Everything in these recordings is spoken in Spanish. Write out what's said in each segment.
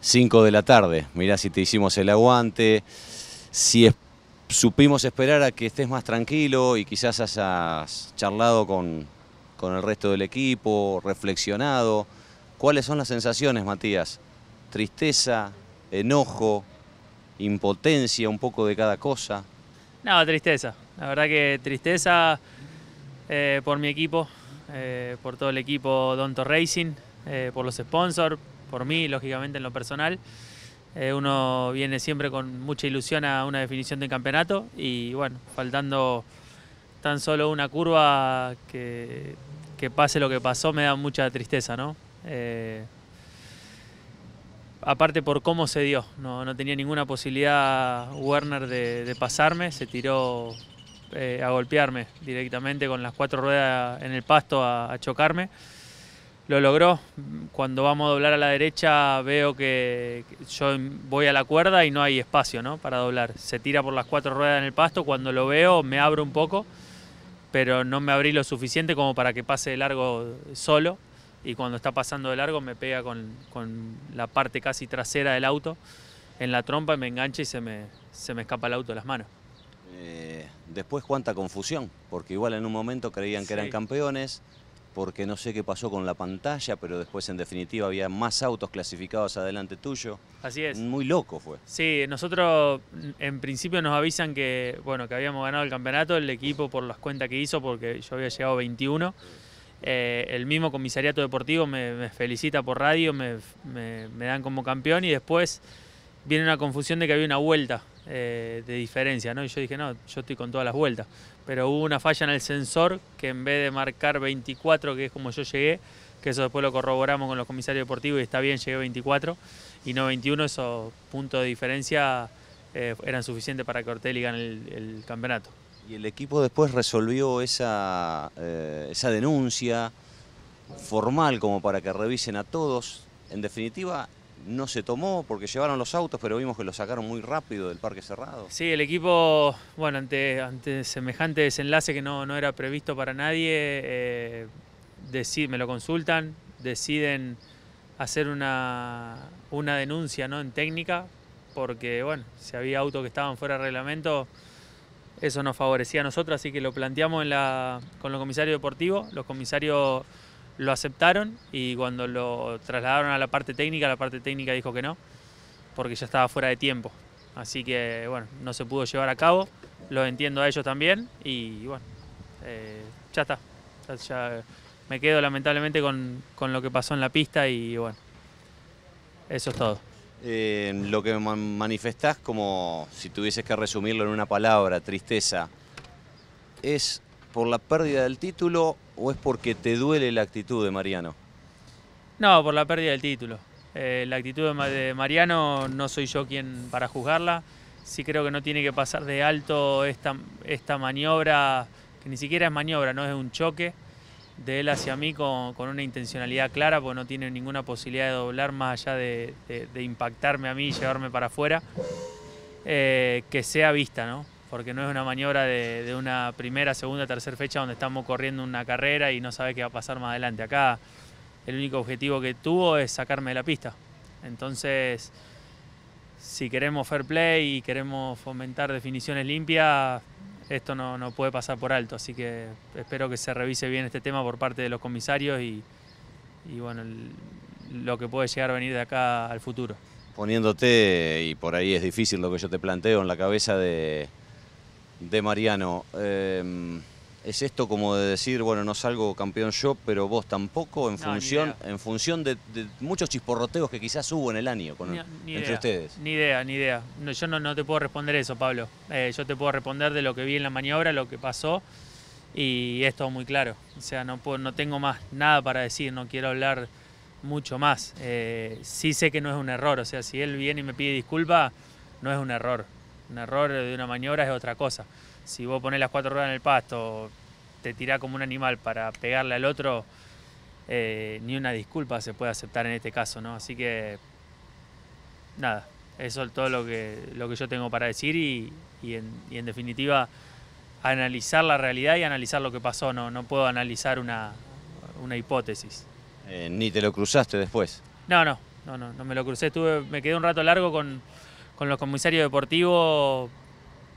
5 de la tarde. Mirá si te hicimos el aguante, si supimos esperar a que estés más tranquilo y quizás hayas charlado con, el resto del equipo, reflexionado. ¿Cuáles son las sensaciones, Matías? ¿Tristeza, enojo, impotencia, un poco de cada cosa? No, tristeza. La verdad que tristeza eh, por mi equipo, eh, por todo el equipo Donto Racing, eh, por los sponsors, por mí, lógicamente en lo personal. Eh, uno viene siempre con mucha ilusión a una definición de campeonato y bueno, faltando tan solo una curva que, pase lo que pasó me da mucha tristeza, ¿no? Eh, aparte por cómo se dio, no, tenía ninguna posibilidad Werner de, pasarme, se tiró eh, a golpearme directamente con las cuatro ruedas en el pasto a, a chocarme lo logró. Cuando vamos a doblar a la derecha veo que yo voy a la cuerda y no hay espacio ¿no? para doblar. Se tira por las cuatro ruedas en el pasto, cuando lo veo me abro un poco, pero no me abrí lo suficiente como para que pase de largo solo. Y cuando está pasando de largo me pega con, la parte casi trasera del auto en la trompa y me engancha y se me, se me escapa el auto de las manos. Eh, después cuánta confusión, porque igual en un momento creían que eran campeones, porque no sé qué pasó con la pantalla, pero después en definitiva había más autos clasificados adelante tuyo. Así es. Muy loco fue. Sí, nosotros en principio nos avisan que, bueno, que habíamos ganado el campeonato, el equipo por las cuentas que hizo, porque yo había llegado 21. Eh, el mismo comisariato deportivo me, felicita por radio, me dan como campeón y después viene una confusión de que había una vuelta eh, de diferencia, ¿no? Y yo dije, no, yo estoy con todas las vueltas. Pero hubo una falla en el sensor que en vez de marcar 24, que es como yo llegué, que eso después lo corroboramos con los comisarios deportivos y está bien, llegué 24 y no 21, esos puntos de diferencia eh, eran suficientes para que Ortelli gane el, campeonato. Y el equipo después resolvió esa, eh, esa denuncia formal como para que revisen a todos. En definitiva, no se tomó porque llevaron los autos, pero vimos que lo sacaron muy rápido del parque cerrado. Sí, el equipo, bueno, ante, ante semejante desenlace que no, era previsto para nadie, eh, me lo consultan, deciden hacer una, una denuncia ¿no? en técnica, porque bueno, si había autos que estaban fuera de reglamento, eso nos favorecía a nosotros, así que lo planteamos en la, con los comisarios deportivos, los comisarios lo aceptaron y cuando lo trasladaron a la parte técnica, la parte técnica dijo que no, porque ya estaba fuera de tiempo. Así que bueno, no se pudo llevar a cabo, lo entiendo a ellos también y bueno, eh, ya está. me quedo lamentablemente con, lo que pasó en la pista y bueno, eso es todo. Eh, lo que manifestás como si tuvieses que resumirlo en una palabra, tristeza, es por la pérdida del título o es porque te duele la actitud de Mariano? No, por la pérdida del título. Eh, la actitud de Mariano no soy yo quien para juzgarla. Sí creo que no tiene que pasar de alto esta, esta maniobra, que ni siquiera es maniobra, no es un choque de él hacia mí con, una intencionalidad clara, porque no tiene ninguna posibilidad de doblar más allá de, impactarme a mí y llevarme para afuera. Eh, que sea vista, ¿no? porque no es una maniobra de, una primera, segunda, tercera fecha donde estamos corriendo una carrera y no sabe qué va a pasar más adelante. Acá el único objetivo que tuvo es sacarme de la pista. Entonces, si queremos fair play y queremos fomentar definiciones limpias, esto no, puede pasar por alto. Así que espero que se revise bien este tema por parte de los comisarios y, bueno, lo que puede llegar a venir de acá al futuro. Poniéndote, y por ahí es difícil lo que yo te planteo, en la cabeza de de Mariano. Em, ¿Es esto como de decir, bueno, no salgo campeón yo, pero vos tampoco, en función, en función de, muchos chisporroteos que quizás hubo en el año con, entre ustedes? Ni idea, ni idea. yo no, te puedo responder eso, Pablo. Eh, yo te puedo responder de lo que vi en la maniobra, lo que pasó, y es todo muy claro. O sea, no, puedo, no tengo más nada para decir, no quiero hablar mucho más. Eh, sí sé que no es un error, o sea, si él viene y me pide disculpa, no es un error. Un error de una maniobra es otra cosa. Si vos pones las cuatro ruedas en el pasto, te tirás como un animal para pegarle al otro, eh, ni una disculpa se puede aceptar en este caso, ¿no? Así que, nada, eso es todo lo que, lo que yo tengo para decir y, y, en, definitiva analizar la realidad y analizar lo que pasó, no, no puedo analizar una, una hipótesis. Eh, ¿Ni te lo cruzaste después? No, no, no, no, no me lo crucé, me quedé un rato largo con con los comisarios deportivos,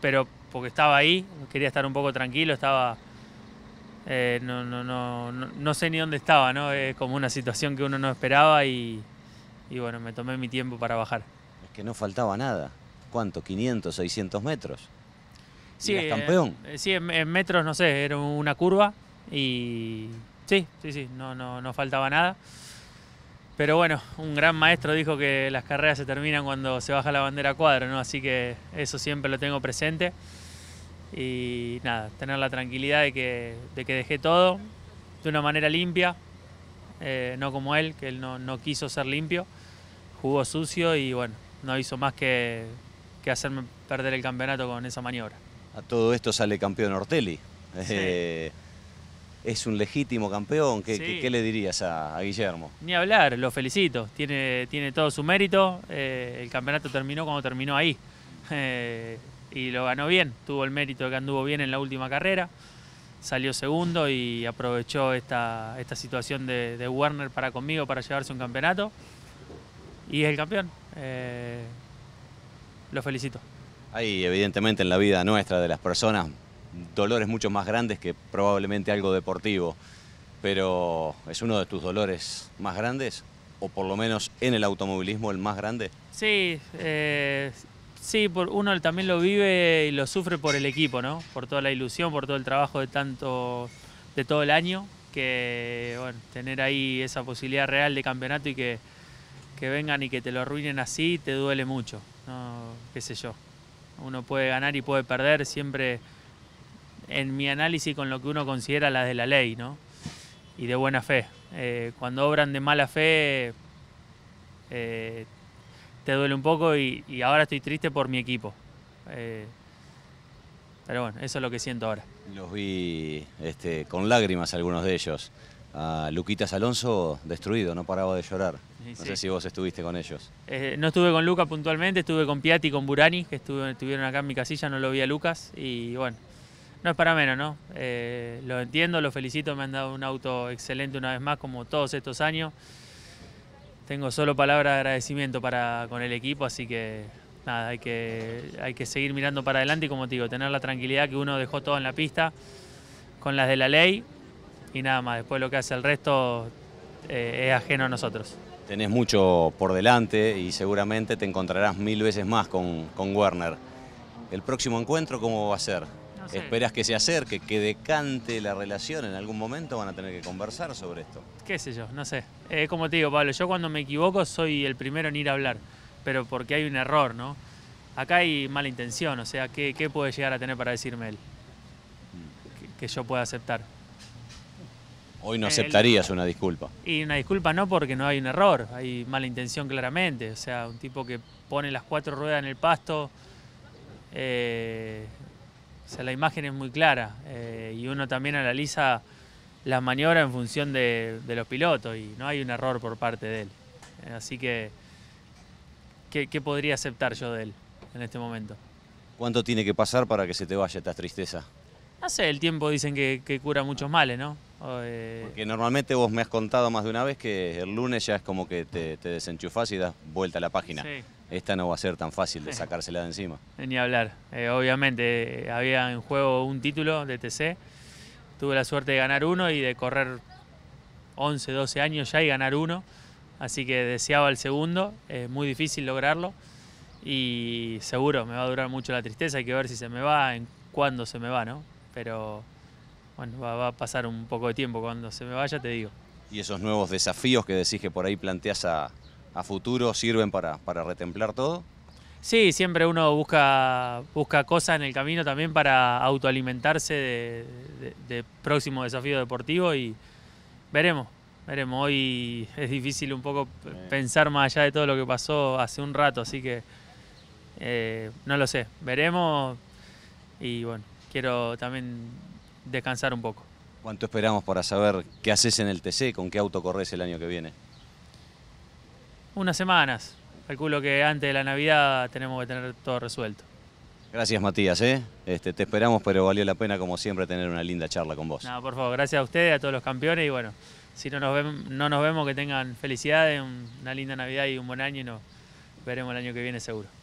pero porque estaba ahí, quería estar un poco tranquilo, estaba... Eh, no, no, no, no, sé ni dónde estaba, ¿no? Es como una situación que uno no esperaba y, y bueno, me tomé mi tiempo para bajar. Es que no faltaba nada. ¿Cuánto? ¿500, 600 metros? Sí, campeón. Eh, sí, en, en, metros, no sé, era una curva y sí, sí, sí, no, no, no faltaba nada. Pero bueno, un gran maestro dijo que las carreras se terminan cuando se baja la bandera a cuadro, ¿no? Así que eso siempre lo tengo presente. Y nada, tener la tranquilidad de que, que dejé todo de una manera limpia, eh, no como él, que él no, quiso ser limpio, jugó sucio y bueno, no hizo más que, hacerme perder el campeonato con esa maniobra. A todo esto sale campeón Ortelli. Eh, es un legítimo campeón. ¿Qué, le dirías a, Guillermo? Ni hablar, lo felicito. Tiene, tiene todo su mérito. Eh, el campeonato terminó como terminó ahí. Eh, y lo ganó bien. Tuvo el mérito de que anduvo bien en la última carrera. Salió segundo y aprovechó esta, esta situación de, Werner para conmigo para llevarse un campeonato. Y es el campeón. Eh, lo felicito. Ahí, evidentemente en la vida nuestra de las personas dolores mucho más grandes que probablemente algo deportivo, pero ¿es uno de tus dolores más grandes? ¿O por lo menos en el automovilismo el más grande? Sí, eh, sí, uno también lo vive y lo sufre por el equipo, ¿no? Por toda la ilusión, por todo el trabajo de tanto, de todo el año, que tener ahí esa posibilidad real de campeonato y que, que vengan y que te lo arruinen así, te duele mucho, qué sé yo. Uno puede ganar y puede perder, siempre en mi análisis con lo que uno considera la de la ley, ¿no? Y de buena fe. Eh, cuando obran de mala fe, eh, te duele un poco y, ahora estoy triste por mi equipo. Eh, pero bueno, eso es lo que siento ahora. Los vi este, con lágrimas algunos de ellos. A Luquitas Alonso destruido, no paraba de llorar. no sé si vos estuviste con ellos. no estuve con Lucas puntualmente, estuve con Piatti y con Burani, que estuvieron acá en mi casilla, no lo vi a Lucas. Y bueno, no es para menos, ¿no? Eh, lo entiendo, lo felicito, me han dado un auto excelente una vez más, como todos estos años. Tengo solo palabras de agradecimiento para, con el equipo, así que nada, hay que, hay que seguir mirando para adelante y como te digo, tener la tranquilidad que uno dejó todo en la pista con las de la ley y nada más, después lo que hace el resto eh, es ajeno a nosotros. Tenés mucho por delante y seguramente te encontrarás mil veces más con, con Werner. ¿El próximo encuentro cómo va a ser? Esperas que se acerque, que decante la relación. En algún momento van a tener que conversar sobre esto. Qué sé yo, no sé. Es eh, como te digo, Pablo, yo cuando me equivoco soy el primero en ir a hablar, pero porque hay un error, ¿no? Acá hay mala intención, o sea, ¿qué, puede llegar a tener para decirme él? Que, yo pueda aceptar. Hoy no aceptarías una disculpa. Y una disculpa no porque no hay un error, hay mala intención claramente. O sea, un tipo que pone las cuatro ruedas en el pasto, eh, o sea, la imagen es muy clara eh, y uno también analiza las maniobras en función de, los pilotos y no hay un error por parte de él. Eh, así que, ¿qué, podría aceptar yo de él en este momento? ¿Cuánto tiene que pasar para que se te vaya esta tristeza? No sé, el tiempo dicen que, cura muchos males, ¿no? Eh, Porque normalmente vos me has contado más de una vez que el lunes ya es como que te, te desenchufás y das vuelta a la página. Sí esta no va a ser tan fácil de sacársela de encima. Eh, ni hablar. Eh, obviamente eh, había en juego un título de TC. Tuve la suerte de ganar uno y de correr 11, 12 años ya y ganar uno. Así que deseaba el segundo. Es muy difícil lograrlo. Y seguro me va a durar mucho la tristeza. Hay que ver si se me va, en cuándo se me va, ¿no? Pero bueno, va a pasar un poco de tiempo. Cuando se me vaya, te digo. Y esos nuevos desafíos que decís que por ahí planteas a, a futuro sirven para, para retemplar todo? Sí, siempre uno busca, busca cosas en el camino también para autoalimentarse de, de, próximo desafío deportivo y veremos, veremos. Hoy es difícil un poco pensar más allá de todo lo que pasó hace un rato, así que eh, no lo sé, veremos y bueno, quiero también descansar un poco. ¿Cuánto esperamos para saber qué haces en el TC, con qué auto corres el año que viene? Unas semanas. Calculo que antes de la Navidad tenemos que tener todo resuelto. Gracias Matías, ¿eh? este, te esperamos, pero valió la pena como siempre tener una linda charla con vos. No, por favor, gracias a ustedes, a todos los campeones y bueno, si no nos, no nos vemos, que tengan felicidades, una linda Navidad y un buen año y nos veremos el año que viene seguro.